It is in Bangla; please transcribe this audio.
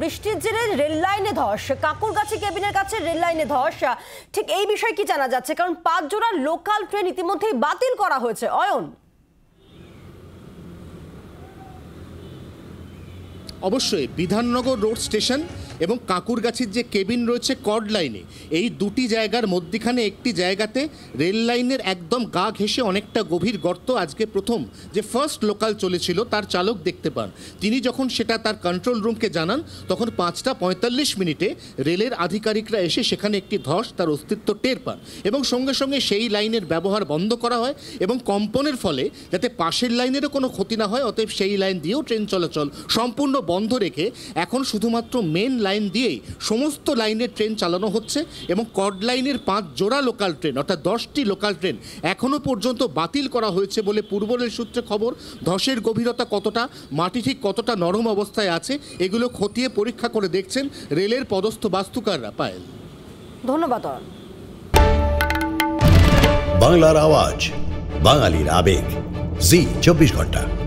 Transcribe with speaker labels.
Speaker 1: বৃষ্টির জেরে রেল লাইনে ধস কাছে কেবিনের কাছে রেল লাইনে ধস ঠিক এই বিষয়ে কি জানা যাচ্ছে কারণ পাঁচ জোড়া লোকাল ট্রেন ইতিমধ্যেই বাতিল করা হয়েছে অয়ন
Speaker 2: অবশ্যই বিধাননগর রোড স্টেশন এবং কাকুরগাছির যে কেবিন রয়েছে কর্ড লাইনে এই দুটি জায়গার মধ্যখানে একটি জায়গাতে রেল লাইনের একদম গা ঘেঁষে অনেকটা গভীর গর্ত আজকে প্রথম যে ফার্স্ট লোকাল চলেছিল তার চালক দেখতে পান তিনি যখন সেটা তার কন্ট্রোল রুমকে জানান তখন পাঁচটা পঁয়তাল্লিশ মিনিটে রেলের আধিকারিকরা এসে সেখানে একটি ধস তার অস্তিত্ব টের পান এবং সঙ্গে সঙ্গে সেই লাইনের ব্যবহার বন্ধ করা হয় এবং কম্পনের ফলে যাতে পাশের লাইনেরও কোনো ক্ষতি না হয় অতএব সেই লাইন দিয়েও ট্রেন চলাচল সম্পূর্ণ বন্ধ রেখে এখন শুধুমাত্র মেন লাইন লাইন দিয়েই সমস্ত লাইনে ট্রেন চালানো হচ্ছে এবং কড লাইনের পাঁচ জোড়া লোকাল ট্রেন অর্থাৎ দশটি লোকাল ট্রেন এখনও পর্যন্ত বাতিল করা হয়েছে বলে পূর্ব রেল সূত্রে খবর ধসের গভীরতা কতটা মাটি ঠিক কতটা নরম অবস্থায় আছে এগুলো খতিয়ে পরীক্ষা করে দেখছেন রেলের পদস্থ বাস্তুকাররা পায়েল ধন্যবাদ বাংলার আওয়াজ বাঙালির আবেগ জি চব্বিশ ঘন্টা